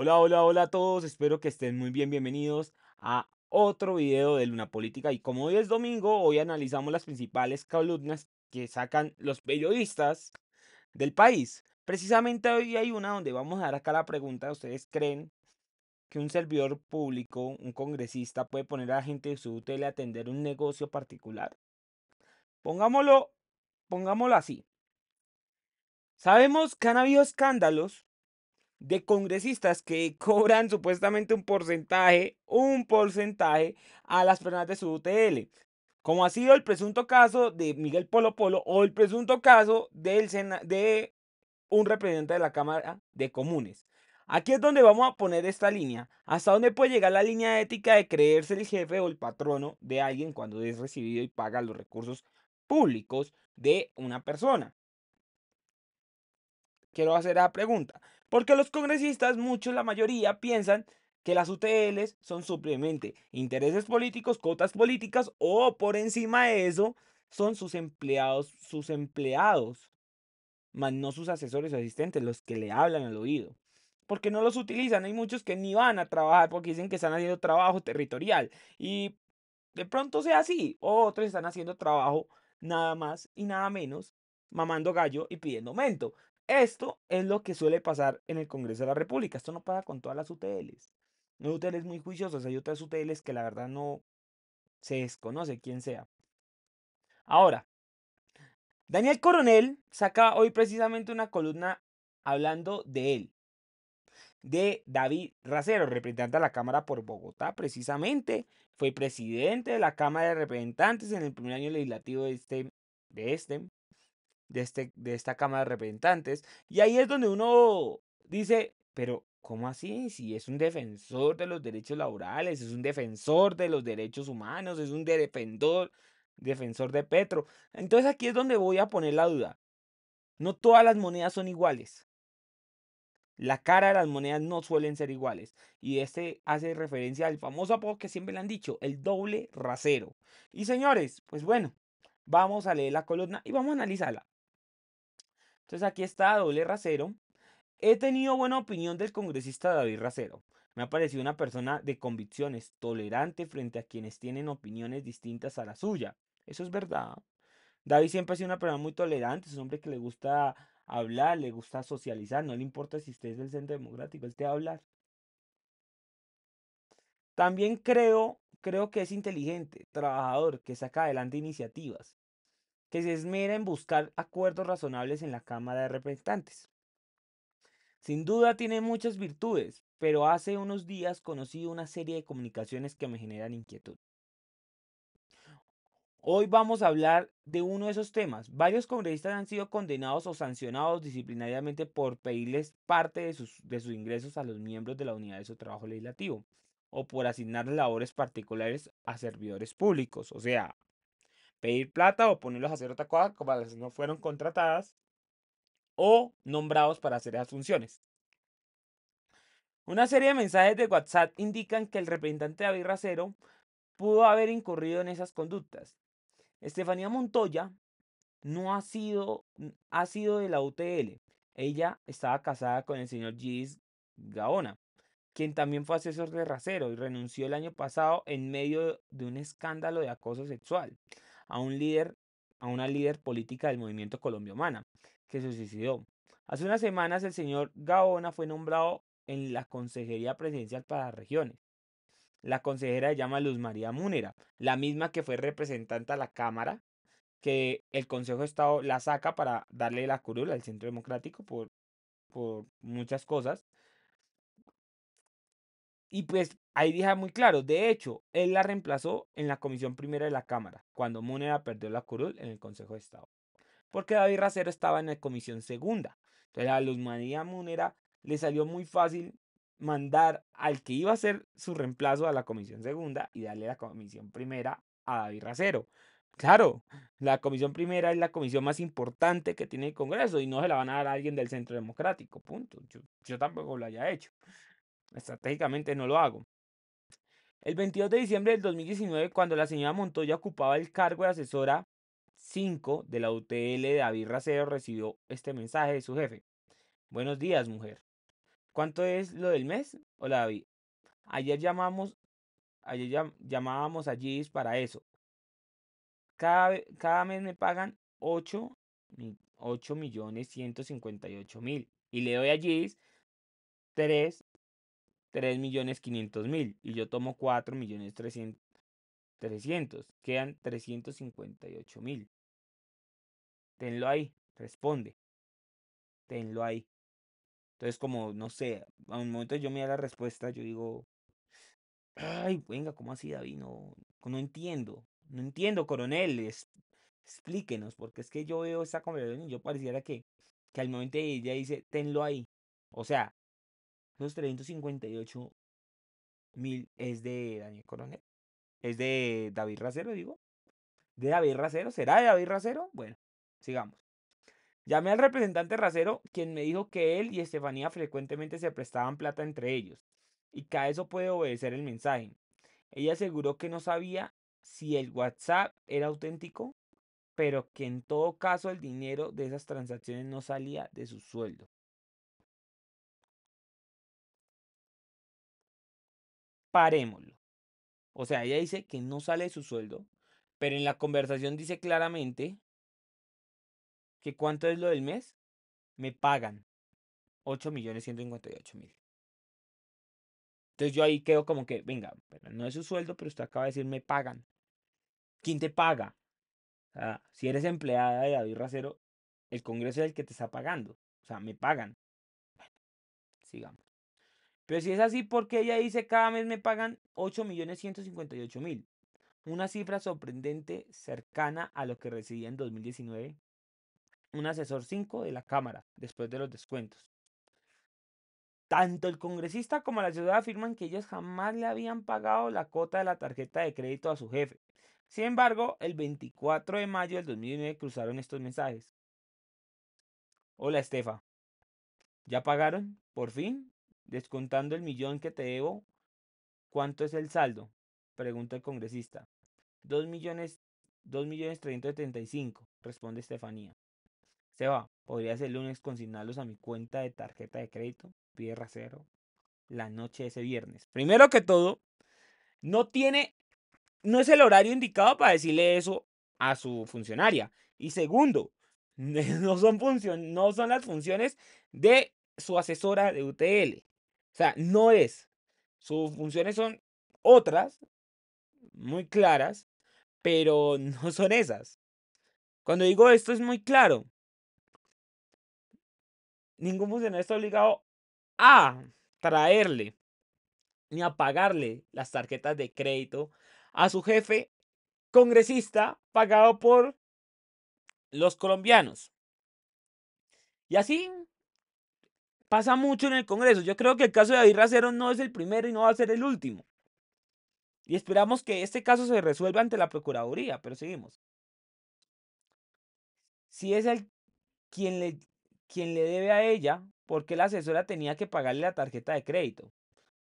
Hola, hola, hola a todos, espero que estén muy bien, bienvenidos a otro video de Luna Política y como hoy es domingo, hoy analizamos las principales columnas que sacan los periodistas del país. Precisamente hoy hay una donde vamos a dar acá la pregunta, ¿ustedes creen que un servidor público, un congresista, puede poner a la gente de su hotel a atender un negocio particular? Pongámoslo, pongámoslo así. Sabemos que han habido escándalos de congresistas que cobran supuestamente un porcentaje, un porcentaje a las personas de su UTL, como ha sido el presunto caso de Miguel Polo Polo o el presunto caso del de un representante de la Cámara de Comunes. Aquí es donde vamos a poner esta línea, hasta dónde puede llegar la línea ética de creerse el jefe o el patrono de alguien cuando es recibido y paga los recursos públicos de una persona. Quiero hacer la pregunta. Porque los congresistas, muchos, la mayoría, piensan que las UTLs son simplemente intereses políticos, cotas políticas o por encima de eso son sus empleados, sus empleados, más no sus asesores o asistentes, los que le hablan al oído. Porque no los utilizan, hay muchos que ni van a trabajar porque dicen que están haciendo trabajo territorial y de pronto sea así, o otros están haciendo trabajo nada más y nada menos mamando gallo y pidiendo aumento. Esto es lo que suele pasar en el Congreso de la República. Esto no pasa con todas las UTLs. No Hay UTLs muy juiciosas, hay otras UTLs que la verdad no se desconoce quién sea. Ahora, Daniel Coronel saca hoy precisamente una columna hablando de él, de David Racero, representante de la Cámara por Bogotá, precisamente. Fue presidente de la Cámara de Representantes en el primer año legislativo de este, de este de, este, de esta Cámara de Representantes. Y ahí es donde uno dice, pero ¿cómo así? Si es un defensor de los derechos laborales, es un defensor de los derechos humanos, es un defensor, defensor de Petro. Entonces aquí es donde voy a poner la duda. No todas las monedas son iguales. La cara de las monedas no suelen ser iguales. Y este hace referencia al famoso apodo que siempre le han dicho, el doble rasero. Y señores, pues bueno, vamos a leer la columna y vamos a analizarla. Entonces aquí está doble rasero. He tenido buena opinión del congresista David Rasero. Me ha parecido una persona de convicciones, tolerante frente a quienes tienen opiniones distintas a la suya. Eso es verdad. David siempre ha sido una persona muy tolerante, es un hombre que le gusta hablar, le gusta socializar, no le importa si usted es del centro democrático, él te va a hablar. También creo, creo que es inteligente, trabajador, que saca adelante iniciativas que se esmera en buscar acuerdos razonables en la Cámara de Representantes. Sin duda tiene muchas virtudes, pero hace unos días conocí una serie de comunicaciones que me generan inquietud. Hoy vamos a hablar de uno de esos temas. Varios congresistas han sido condenados o sancionados disciplinariamente por pedirles parte de sus, de sus ingresos a los miembros de la unidad de su trabajo legislativo o por asignar labores particulares a servidores públicos, o sea, pedir plata o ponerlos a hacer otra cosa como las no fueron contratadas o nombrados para hacer esas funciones. Una serie de mensajes de WhatsApp indican que el representante David Racero pudo haber incurrido en esas conductas. Estefanía Montoya no ha sido, ha sido de la UTL. Ella estaba casada con el señor Gis Gaona, quien también fue asesor de Racero y renunció el año pasado en medio de un escándalo de acoso sexual a un líder, a una líder política del movimiento Colombia Humana, que se suicidó. Hace unas semanas el señor Gaona fue nombrado en la Consejería Presidencial para las Regiones. La consejera se llama Luz María Múnera, la misma que fue representante a la Cámara, que el Consejo de Estado la saca para darle la curula al Centro Democrático por, por muchas cosas. Y pues ahí deja muy claro, de hecho, él la reemplazó en la Comisión Primera de la Cámara, cuando Múnera perdió la curul en el Consejo de Estado. Porque David Racero estaba en la Comisión Segunda. Entonces a Luz María le salió muy fácil mandar al que iba a ser su reemplazo a la Comisión Segunda y darle la Comisión Primera a David Racero. Claro, la comisión primera es la comisión más importante que tiene el Congreso y no se la van a dar a alguien del centro democrático, punto. Yo, yo tampoco lo haya hecho. Estratégicamente no lo hago. El 22 de diciembre del 2019, cuando la señora Montoya ocupaba el cargo de asesora 5 de la UTL David Racero, recibió este mensaje de su jefe. Buenos días, mujer. ¿Cuánto es lo del mes? Hola, David. Ayer llamamos, ayer llamábamos a Gis para eso. Cada, cada mes me pagan 8, millones mil. Y le doy a Gis 3 3.500.000 millones quinientos mil y yo tomo cuatro millones 300, Quedan ocho mil. Tenlo ahí, responde. Tenlo ahí. Entonces, como, no sé, a un momento yo me da la respuesta, yo digo, ay, venga, ¿cómo así, David? No, no entiendo. No entiendo, coronel. explíquenos, porque es que yo veo esa conversación y yo pareciera que, que al momento ella dice, tenlo ahí. O sea, los 358 mil es de Daniel Coronel. Es de David Racero, digo. ¿De David Racero? ¿Será de David Racero? Bueno, sigamos. Llamé al representante Racero, quien me dijo que él y Estefanía frecuentemente se prestaban plata entre ellos, y que a eso puede obedecer el mensaje. Ella aseguró que no sabía si el WhatsApp era auténtico, pero que en todo caso el dinero de esas transacciones no salía de su sueldo. parémoslo. O sea, ella dice que no sale de su sueldo, pero en la conversación dice claramente que cuánto es lo del mes, me pagan 8.158.000. Entonces yo ahí quedo como que, venga, no es su sueldo, pero usted acaba de decir me pagan. ¿Quién te paga? si eres empleada de David Racero, el Congreso es el que te está pagando. O sea, me pagan. Bueno, sigamos. Pero si es así, ¿por qué ella dice cada mes me pagan 8.158.000? Una cifra sorprendente cercana a lo que recibía en 2019 un asesor 5 de la Cámara después de los descuentos. Tanto el congresista como la ciudad afirman que ellos jamás le habían pagado la cuota de la tarjeta de crédito a su jefe. Sin embargo, el 24 de mayo del 2009 cruzaron estos mensajes. Hola Estefa, ¿ya pagaron? ¿Por fin? Descontando el millón que te debo, ¿cuánto es el saldo? Pregunta el congresista. Dos millones, dos millones trescientos y cinco, responde Estefanía. Se va. Podría el lunes consignarlos a mi cuenta de tarjeta de crédito? Pide Racero. La noche de ese viernes. Primero que todo, no tiene, no es el horario indicado para decirle eso a su funcionaria. Y segundo, no son, no son las funciones de su asesora de UTL sea, no es. Sus funciones son otras, muy claras, pero no son esas. Cuando digo esto es muy claro. Ningún funcionario está obligado a traerle ni a pagarle las tarjetas de crédito a su jefe congresista pagado por los colombianos. Y así pasa mucho en el Congreso. Yo creo que el caso de David Racero no es el primero y no va a ser el último. Y esperamos que este caso se resuelva ante la Procuraduría, pero seguimos. Si es el quien le, quien le debe a ella, ¿por qué la asesora tenía que pagarle la tarjeta de crédito?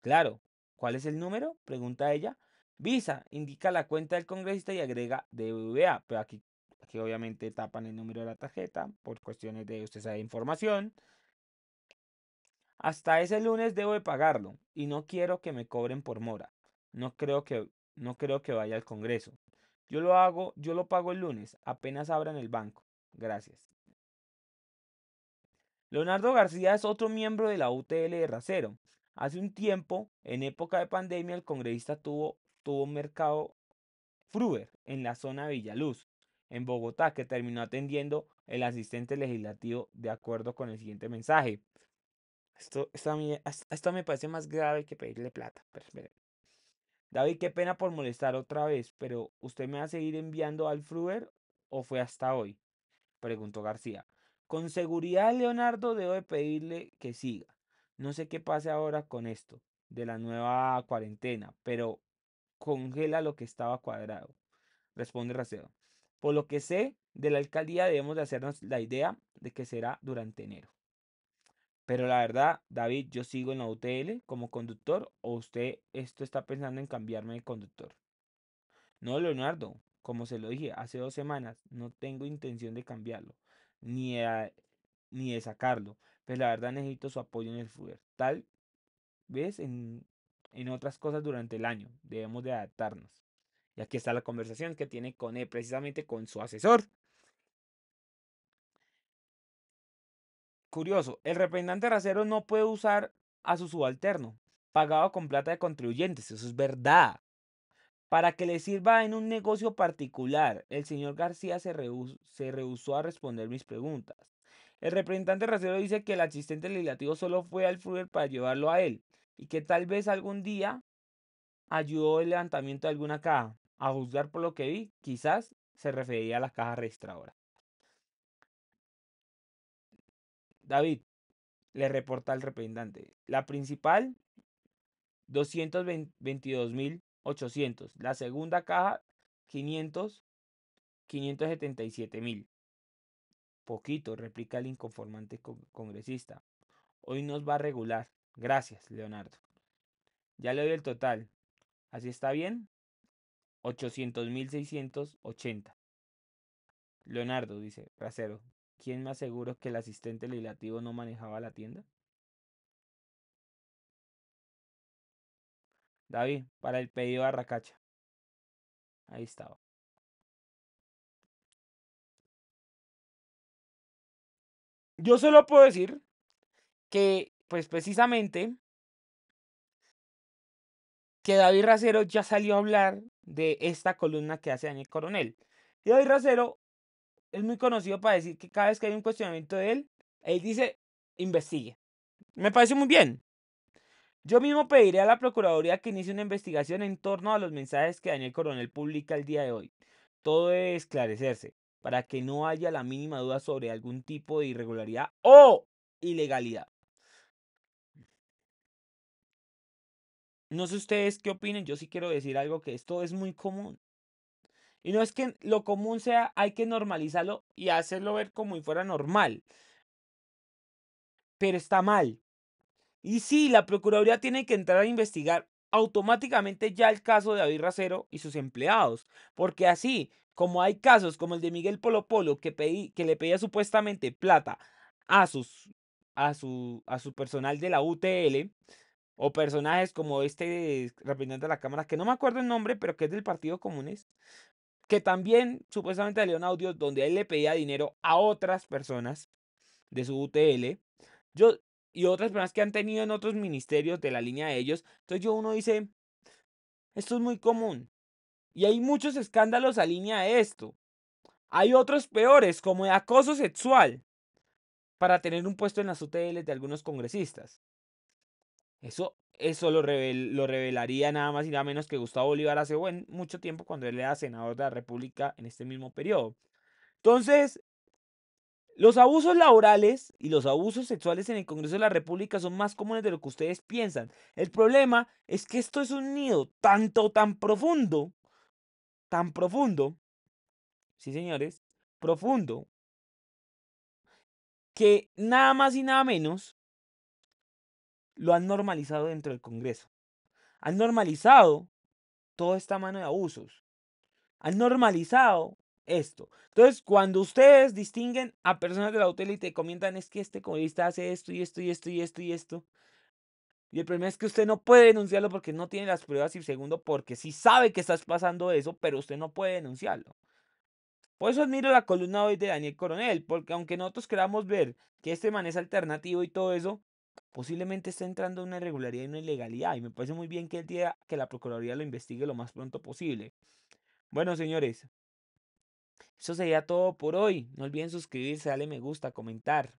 Claro, ¿cuál es el número? Pregunta ella. Visa, indica la cuenta del congresista y agrega DVA, pero aquí, aquí obviamente tapan el número de la tarjeta por cuestiones de, usted sabe, información. Hasta ese lunes debo de pagarlo y no quiero que me cobren por mora. No creo que, no creo que vaya al Congreso. Yo lo hago, yo lo pago el lunes, apenas abran el banco. Gracias. Leonardo García es otro miembro de la UTL de Racero. Hace un tiempo, en época de pandemia, el congresista tuvo, tuvo un mercado Fruber en la zona de Villaluz, en Bogotá, que terminó atendiendo el asistente legislativo de acuerdo con el siguiente mensaje. Esto, me parece más grave que pedirle plata. Pues, David, qué pena por molestar otra vez, pero ¿usted me va a seguir enviando al Fruer o fue hasta hoy? Preguntó García. Con seguridad, Leonardo, debo de pedirle que siga. No sé qué pase ahora con esto de la nueva cuarentena, pero congela lo que estaba cuadrado, responde Racedo. Por lo que sé, de la alcaldía debemos de hacernos la idea de que será durante enero. Pero la verdad, David, yo sigo en la UTL como conductor o usted esto está pensando en cambiarme de conductor. No, Leonardo, como se lo dije hace dos semanas, no tengo intención de cambiarlo, ni de, ni de sacarlo. Pero pues la verdad necesito su apoyo en el fútbol. E Tal vez en, en otras cosas durante el año. Debemos de adaptarnos. Y aquí está la conversación que tiene con él, precisamente con su asesor, Curioso, el representante rasero no puede usar a su subalterno, pagado con plata de contribuyentes, eso es verdad. Para que le sirva en un negocio particular, el señor García se, rehusó a responder mis preguntas. El representante rasero dice que el asistente legislativo solo fue al Fruber para llevarlo a él y que tal vez algún día ayudó el levantamiento de alguna caja. A juzgar por lo que vi, quizás se refería a la caja registradora. David, le reporta al representante. La principal, 222.800. La segunda caja, 500, 577.000. Poquito, replica el inconformante congresista. Hoy nos va a regular. Gracias, Leonardo. Ya le doy el total. ¿Así está bien? 800.680. Leonardo, dice rasero. ¿quién me aseguró que el asistente legislativo no manejaba la tienda? David, para el pedido de Arracacha. Ahí estaba. Yo solo puedo decir que, pues precisamente, que David Racero ya salió a hablar de esta columna que hace Daniel Coronel. Y David Racero es muy conocido para decir que cada vez que hay un cuestionamiento de él, él dice, investigue. Me parece muy bien. Yo mismo pediré a la Procuraduría que inicie una investigación en torno a los mensajes que Daniel Coronel publica el día de hoy. Todo debe esclarecerse para que no haya la mínima duda sobre algún tipo de irregularidad o ilegalidad. No sé ustedes qué opinen, yo sí quiero decir algo que esto es muy común. Y no es que lo común sea, hay que normalizarlo y hacerlo ver como si fuera normal. Pero está mal. Y sí, la Procuraduría tiene que entrar a investigar automáticamente ya el caso de David Racero y sus empleados. Porque así, como hay casos como el de Miguel Polo Polo, que, que le pedía supuestamente plata a, sus, a, su, a su personal de la UTL, o personajes como este representante de la Cámara, que no me acuerdo el nombre, pero que es del Partido Comunista que también supuestamente salió un audio donde él le pedía dinero a otras personas de su UTL yo, y otras personas que han tenido en otros ministerios de la línea de ellos. Entonces yo uno dice, esto es muy común. Y hay muchos escándalos a línea de esto. Hay otros peores, como el acoso sexual, para tener un puesto en las UTL de algunos congresistas. Eso eso lo, revelaría nada más y nada menos que Gustavo Bolívar hace buen, mucho tiempo cuando él era senador de la República en este mismo periodo. Entonces, los abusos laborales y los abusos sexuales en el Congreso de la República son más comunes de lo que ustedes piensan. El problema es que esto es un nido tanto tan profundo, tan profundo, sí señores, profundo, que nada más y nada menos lo han normalizado dentro del Congreso. Han normalizado toda esta mano de abusos. Han normalizado esto. Entonces, cuando ustedes distinguen a personas de la hotel y te comentan es que este comunista hace esto y esto y esto y esto y esto. Y el problema es que usted no puede denunciarlo porque no tiene las pruebas y segundo porque si sabe que estás pasando eso, pero usted no puede denunciarlo. Por eso admiro la columna hoy de Daniel Coronel, porque aunque nosotros queramos ver que este man es alternativo y todo eso, posiblemente está entrando una irregularidad y una ilegalidad. Y me parece muy bien que el día que la Procuraduría lo investigue lo más pronto posible. Bueno, señores, eso sería todo por hoy. No olviden suscribirse, darle me gusta, comentar.